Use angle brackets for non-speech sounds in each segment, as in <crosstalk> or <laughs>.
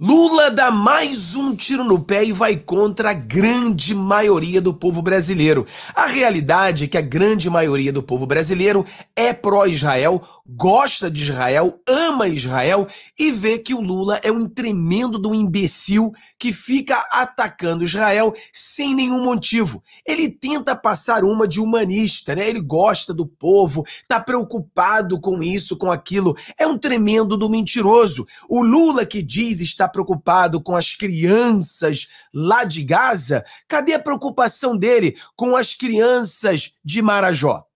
Lula dá mais um tiro no pé e vai contra a grande maioria do povo brasileiro. A realidade é que a grande maioria do povo brasileiro é pró-Israel, gosta de Israel, ama Israel e vê que o Lula é um tremendo do imbecil que fica atacando Israel sem nenhum motivo. Ele tenta passar uma de humanista, né? Ele gosta do povo, tá preocupado com isso, com aquilo. É um tremendo do mentiroso. O Lula que diz está está preocupado com as crianças lá de Gaza, cadê a preocupação dele com as crianças de Marajó?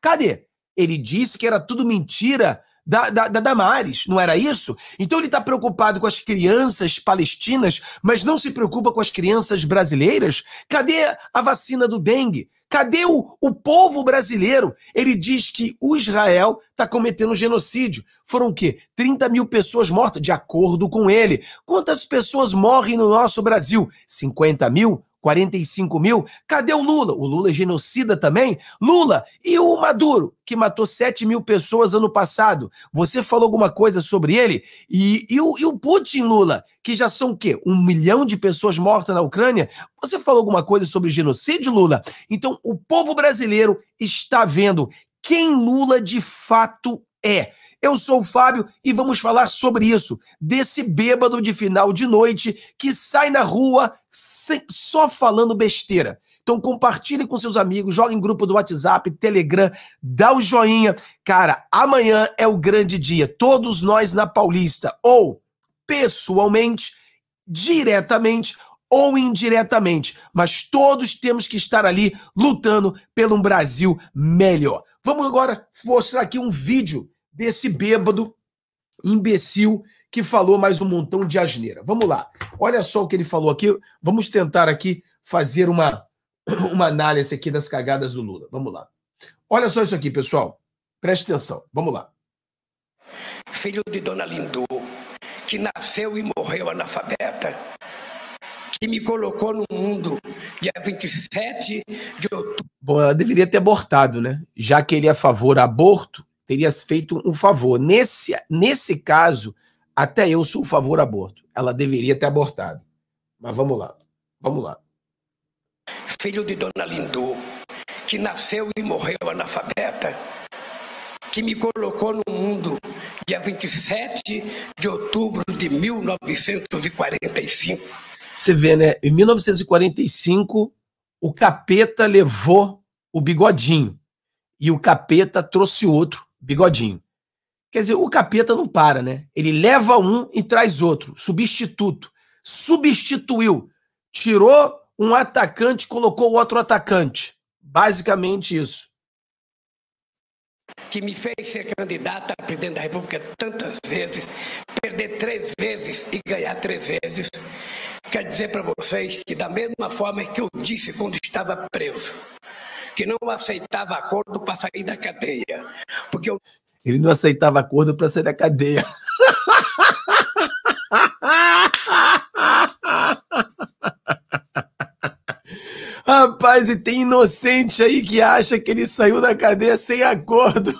Cadê? Ele disse que era tudo mentira da, da, da Damares, não era isso? Então ele está preocupado com as crianças palestinas, mas não se preocupa com as crianças brasileiras? Cadê a vacina do dengue? Cadê o, o povo brasileiro? Ele diz que o Israel está cometendo genocídio. Foram o quê? 30 mil pessoas mortas, de acordo com ele. Quantas pessoas morrem no nosso Brasil? 50 mil? 45 mil. Cadê o Lula? O Lula é genocida também? Lula, e o Maduro, que matou 7 mil pessoas ano passado? Você falou alguma coisa sobre ele? E, e, o, e o Putin, Lula, que já são o quê? Um milhão de pessoas mortas na Ucrânia? Você falou alguma coisa sobre genocídio, Lula? Então, o povo brasileiro está vendo quem Lula de fato é. Eu sou o Fábio e vamos falar sobre isso, desse bêbado de final de noite que sai na rua sem, só falando besteira. Então compartilhe com seus amigos, joga em grupo do WhatsApp, Telegram, dá o um joinha. Cara, amanhã é o grande dia. Todos nós na Paulista, ou pessoalmente, diretamente ou indiretamente, mas todos temos que estar ali lutando pelo um Brasil melhor. Vamos agora mostrar aqui um vídeo desse bêbado imbecil que falou mais um montão de asneira. Vamos lá. Olha só o que ele falou aqui. Vamos tentar aqui fazer uma, <coughs> uma análise aqui das cagadas do Lula. Vamos lá. Olha só isso aqui, pessoal. Preste atenção. Vamos lá. Filho de Dona Lindu, que nasceu e morreu analfabeta, que me colocou no mundo dia 27 de outubro. Bom, ela deveria ter abortado, né? Já que ele é a favor aborto, teria feito um favor. Nesse, nesse caso, até eu sou favor aborto. Ela deveria ter abortado. Mas vamos lá. Vamos lá. Filho de Dona Lindu, que nasceu e morreu analfabeta, que me colocou no mundo dia 27 de outubro de 1945. Você vê, né? Em 1945, o capeta levou o bigodinho e o capeta trouxe outro Bigodinho. Quer dizer, o capeta não para, né? Ele leva um e traz outro, substituto. Substituiu. Tirou um atacante, colocou outro atacante. Basicamente isso que me fez ser candidato a presidente da República tantas vezes, perder três vezes e ganhar três vezes. Quero dizer para vocês que, da mesma forma que eu disse quando estava preso, que não aceitava acordo para sair da cadeia. Porque eu... Ele não aceitava acordo para sair da cadeia. <laughs> Rapaz, e tem inocente aí que acha que ele saiu da cadeia sem acordo.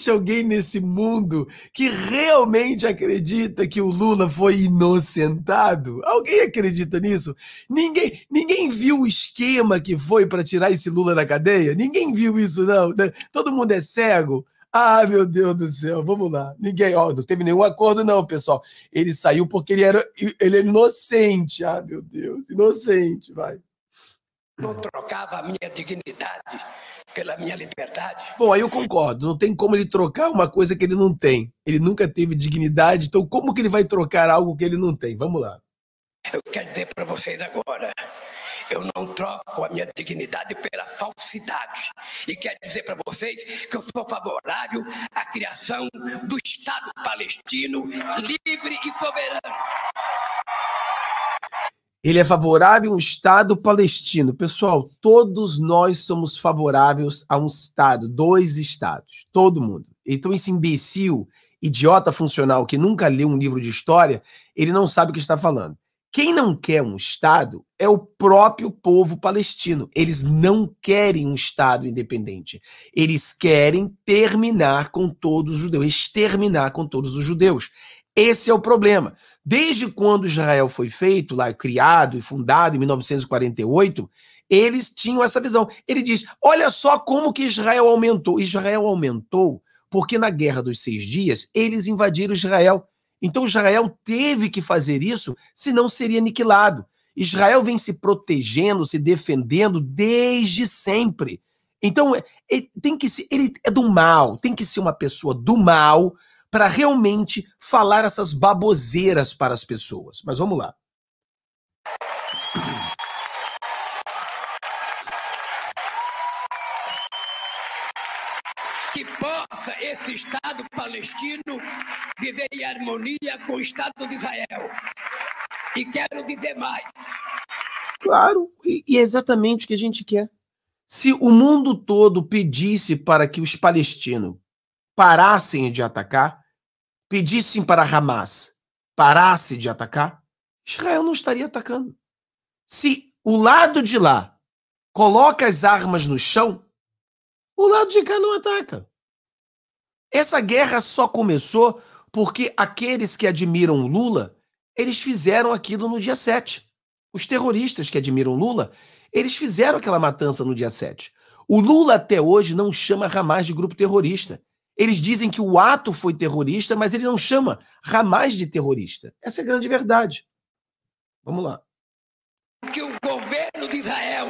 existe alguém nesse mundo que realmente acredita que o Lula foi inocentado? Alguém acredita nisso? Ninguém, ninguém viu o esquema que foi para tirar esse Lula da cadeia? Ninguém viu isso, não. Né? Todo mundo é cego. Ah, meu Deus do céu, vamos lá. Ninguém, ó, não teve nenhum acordo, não, pessoal. Ele saiu porque ele era, ele é inocente. Ah, meu Deus, inocente, vai não trocava a minha dignidade pela minha liberdade. Bom, aí eu concordo. Não tem como ele trocar uma coisa que ele não tem. Ele nunca teve dignidade, então como que ele vai trocar algo que ele não tem? Vamos lá. Eu quero dizer para vocês agora. Eu não troco a minha dignidade pela falsidade. E quero dizer para vocês que eu sou favorável à criação do Estado palestino livre e soberano. Ele é favorável a um Estado palestino. Pessoal, todos nós somos favoráveis a um Estado, dois Estados, todo mundo. Então, esse imbecil, idiota funcional que nunca leu um livro de história, ele não sabe o que está falando. Quem não quer um Estado é o próprio povo palestino. Eles não querem um Estado independente. Eles querem terminar com todos os judeus, exterminar com todos os judeus. Esse é o problema. Desde quando Israel foi feito, lá criado e fundado em 1948, eles tinham essa visão. Ele diz: olha só como que Israel aumentou. Israel aumentou porque na Guerra dos Seis Dias eles invadiram Israel. Então Israel teve que fazer isso, senão seria aniquilado. Israel vem se protegendo, se defendendo desde sempre. Então, ele é, é, tem que ser, ele é do mal, tem que ser uma pessoa do mal para realmente falar essas baboseiras para as pessoas. Mas vamos lá. Que possa esse Estado palestino viver em harmonia com o Estado de Israel. E quero dizer mais. Claro, e, é exatamente o que a gente quer. Se o mundo todo pedisse para que os palestinos parassem de atacar, pedissem para Hamas parasse de atacar, Israel não estaria atacando. Se o lado de lá coloca as armas no chão, o lado de cá não ataca. Essa guerra só começou porque aqueles que admiram Lula, eles fizeram aquilo no dia 7. Os terroristas que admiram Lula, eles fizeram aquela matança no dia 7. O Lula até hoje não chama Hamas de grupo terrorista. Eles dizem que o ato foi terrorista, mas ele não chama Hamas de terrorista. Essa é a grande verdade. Vamos lá. Que o governo de Israel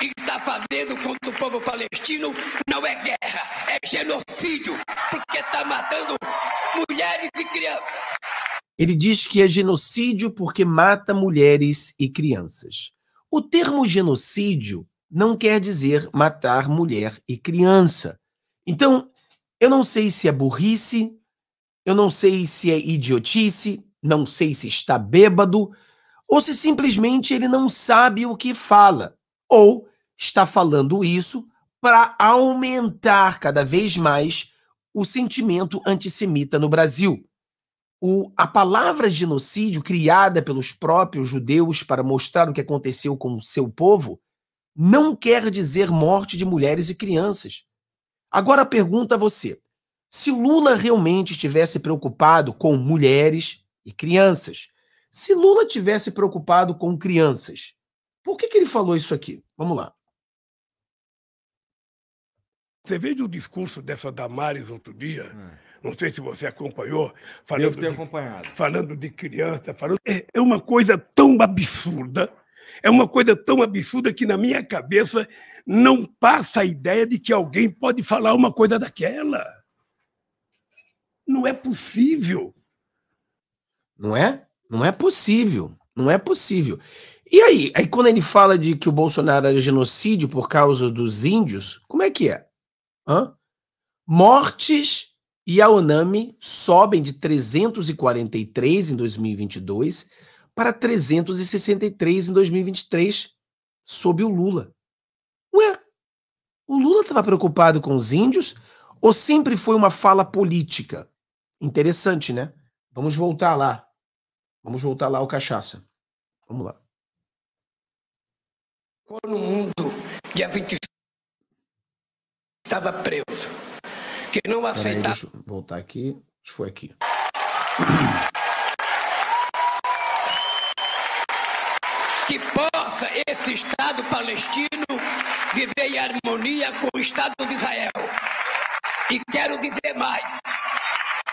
está fazendo contra o povo palestino não é guerra, é genocídio, porque está matando mulheres e crianças. Ele diz que é genocídio porque mata mulheres e crianças. O termo genocídio não quer dizer matar mulher e criança. Então, eu não sei se é burrice, eu não sei se é idiotice, não sei se está bêbado, ou se simplesmente ele não sabe o que fala, ou está falando isso para aumentar cada vez mais o sentimento antissemita no Brasil. O, a palavra genocídio, criada pelos próprios judeus para mostrar o que aconteceu com o seu povo, não quer dizer morte de mulheres e crianças. Agora pergunta a é você: se Lula realmente estivesse preocupado com mulheres e crianças, se Lula tivesse preocupado com crianças, por que, que ele falou isso aqui? Vamos lá. Você veja o discurso dessa Damares outro dia, é. não sei se você acompanhou, falando, de, acompanhado. falando de criança, falando. É, é uma coisa tão absurda é uma coisa tão absurda que na minha cabeça não passa a ideia de que alguém pode falar uma coisa daquela. Não é possível. Não é? Não é possível. Não é possível. E aí, aí quando ele fala de que o Bolsonaro era genocídio por causa dos índios, como é que é? Hã? Mortes e a ONAMI sobem de 343 em 2022 para 363 em 2023, sob o Lula. Ué, o Lula estava preocupado com os índios ou sempre foi uma fala política? Interessante, né? Vamos voltar lá. Vamos voltar lá ao cachaça. Vamos lá. No mundo, dia 25, estava preso. Que não aceitava. Deixa eu voltar aqui. Acho que foi aqui. esse Estado palestino viver em harmonia com o Estado de Israel. E quero dizer mais: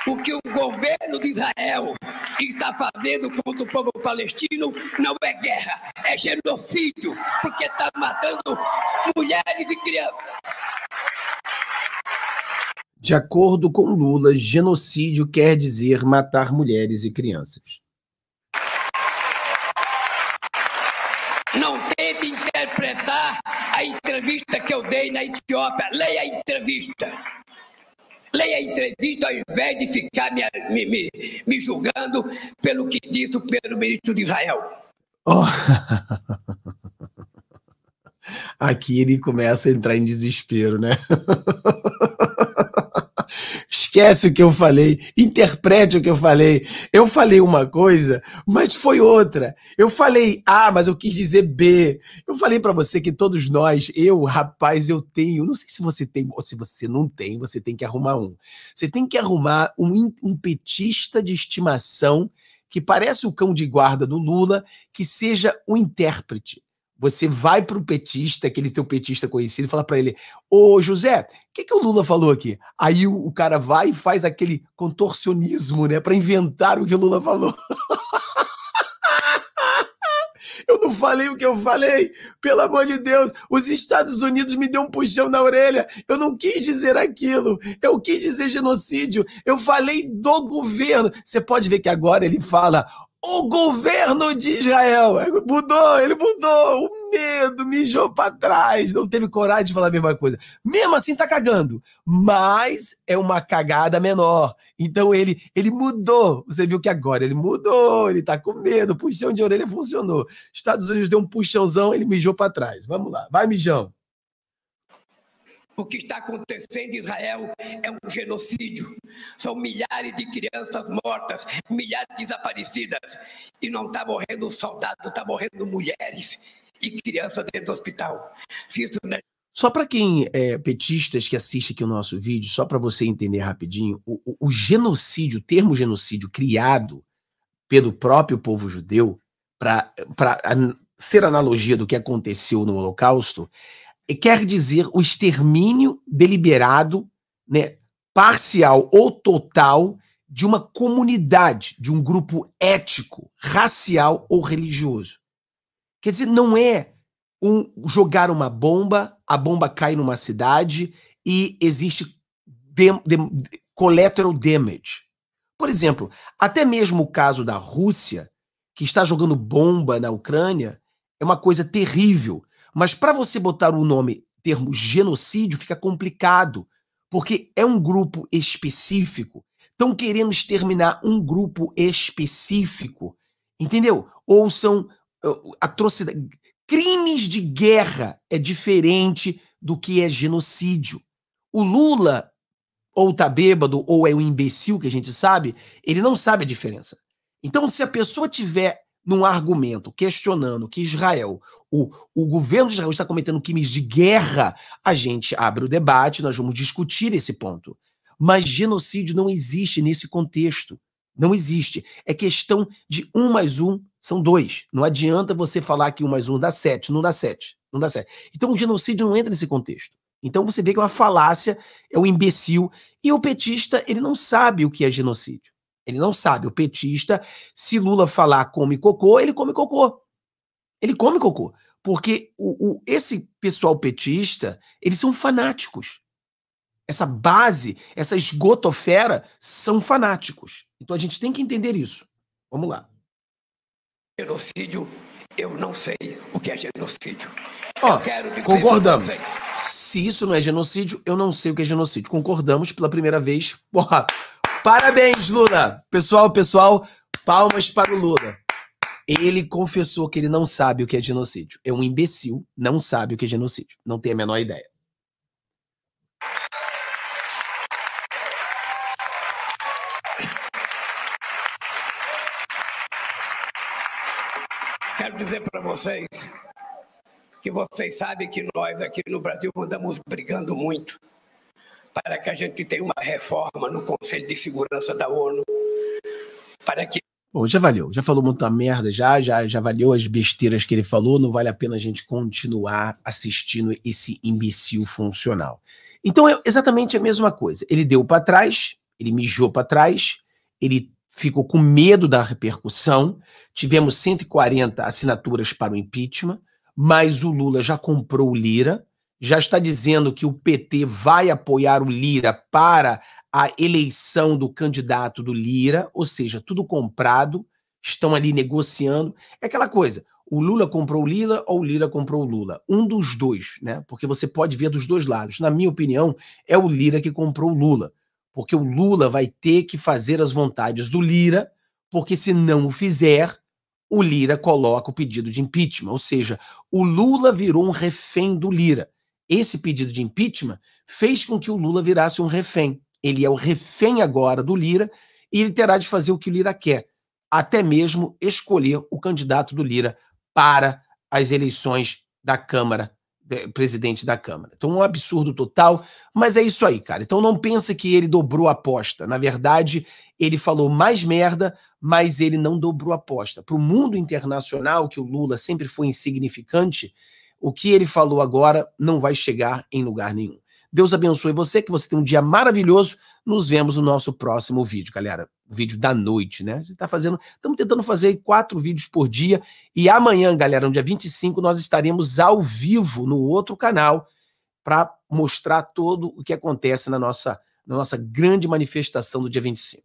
o que o governo de Israel está fazendo contra o povo palestino não é guerra, é genocídio, porque está matando mulheres e crianças. De acordo com Lula, genocídio quer dizer matar mulheres e crianças. a entrevista que eu dei na Etiópia. Leia a entrevista. Leia a entrevista ao invés de ficar me, me, me, me julgando pelo que disse o primeiro-ministro de Israel. Oh. <laughs> Aqui ele começa a entrar em desespero, né? <laughs> Esquece o que eu falei, interprete o que eu falei. Eu falei uma coisa, mas foi outra. Eu falei A, mas eu quis dizer B. Eu falei para você que todos nós, eu, rapaz, eu tenho. Não sei se você tem ou se você não tem, você tem que arrumar um. Você tem que arrumar um, um petista de estimação que parece o cão de guarda do Lula, que seja o intérprete. Você vai para o petista, aquele teu petista conhecido, e fala para ele: Ô José, o que, que o Lula falou aqui? Aí o, o cara vai e faz aquele contorcionismo, né, para inventar o que o Lula falou. <laughs> Eu não falei o que eu falei. Pelo amor de Deus, os Estados Unidos me deu um puxão na orelha. Eu não quis dizer aquilo. Eu quis dizer genocídio. Eu falei do governo. Você pode ver que agora ele fala: o governo de Israel. É, mudou, ele mudou. O medo mijou para trás. Não teve coragem de falar a mesma coisa. Mesmo assim, tá cagando. Mas é uma cagada menor. Então ele, ele mudou. Você viu que agora ele mudou. Ele tá com medo. O puxão de orelha funcionou. Estados Unidos deu um puxãozão, ele mijou para trás. Vamos lá. Vai, mijão. O que está acontecendo em Israel é um genocídio. São milhares de crianças mortas, milhares de desaparecidas. E não está morrendo soldado, está morrendo mulheres e crianças dentro do hospital. Não... É- só para quem é petistas que assiste aqui o nosso vídeo, só para você entender rapidinho, o, o, o genocídio, o termo genocídio criado pelo próprio povo judeu, para ser analogia do que aconteceu no Holocausto, quer dizer o extermínio deliberado, né, parcial ou total de uma comunidade, de um grupo ético, racial ou religioso. Quer dizer, não é um jogar uma bomba, a bomba cai numa cidade e existe dem, dem, collateral damage. Por exemplo, até mesmo o caso da Rússia, que está jogando bomba na Ucrânia, é uma coisa terrível mas para você botar o nome, termo genocídio, fica complicado, porque é um grupo específico. Estão querendo exterminar um grupo específico. Entendeu? Ou são atrocidades. Crimes de guerra é diferente do que é genocídio. O Lula, ou tá bêbado, ou é um imbecil, que a gente sabe, ele não sabe a diferença. Então, se a pessoa tiver num argumento questionando que Israel, o, o governo de Israel está cometendo crimes de guerra, a gente abre o debate, nós vamos discutir esse ponto. Mas genocídio não existe nesse contexto. Não existe. É questão de um mais um são dois. Não adianta você falar que um mais um dá sete. Não dá sete. Não dá sete. Então o genocídio não entra nesse contexto. Então você vê que é uma falácia, é um imbecil. E o petista, ele não sabe o que é genocídio. Ele não sabe. O petista, se Lula falar come cocô, ele come cocô. Ele come cocô. Porque o, o, esse pessoal petista, eles são fanáticos. Essa base, essa esgotofera, são fanáticos. Então a gente tem que entender isso. Vamos lá. Genocídio, eu não sei o que é genocídio. Ó, oh, concordamos. Se isso não é genocídio, eu não sei o que é genocídio. Concordamos pela primeira vez. Porra. Parabéns, Lula. Pessoal, pessoal, palmas para o Lula. Ele confessou que ele não sabe o que é genocídio. É um imbecil, não sabe o que é genocídio. Não tem a menor ideia. Quero dizer para vocês que vocês sabem que nós aqui no Brasil andamos brigando muito para que a gente tenha uma reforma no Conselho de Segurança da ONU, para que Bom, já valeu, já falou muita merda, já, já, já valeu as besteiras que ele falou, não vale a pena a gente continuar assistindo esse imbecil funcional. Então é exatamente a mesma coisa. Ele deu para trás, ele mijou para trás, ele ficou com medo da repercussão. Tivemos 140 assinaturas para o impeachment, mas o Lula já comprou o Lira, já está dizendo que o PT vai apoiar o Lira para a eleição do candidato do Lira, ou seja, tudo comprado, estão ali negociando. É aquela coisa, o Lula comprou o Lira ou o Lira comprou o Lula? Um dos dois, né? Porque você pode ver dos dois lados. Na minha opinião, é o Lira que comprou o Lula, porque o Lula vai ter que fazer as vontades do Lira, porque se não o fizer, o Lira coloca o pedido de impeachment, ou seja, o Lula virou um refém do Lira esse pedido de impeachment fez com que o Lula virasse um refém. Ele é o refém agora do Lira e ele terá de fazer o que o Lira quer, até mesmo escolher o candidato do Lira para as eleições da Câmara, presidente da Câmara. Então, um absurdo total, mas é isso aí, cara. Então, não pensa que ele dobrou a aposta. Na verdade, ele falou mais merda, mas ele não dobrou a aposta. Para o mundo internacional, que o Lula sempre foi insignificante, o que ele falou agora não vai chegar em lugar nenhum. Deus abençoe você, que você tenha um dia maravilhoso. Nos vemos no nosso próximo vídeo, galera. vídeo da noite, né? A gente tá fazendo, estamos tentando fazer quatro vídeos por dia. E amanhã, galera, no dia 25, nós estaremos ao vivo no outro canal para mostrar todo o que acontece na nossa, na nossa grande manifestação do dia 25.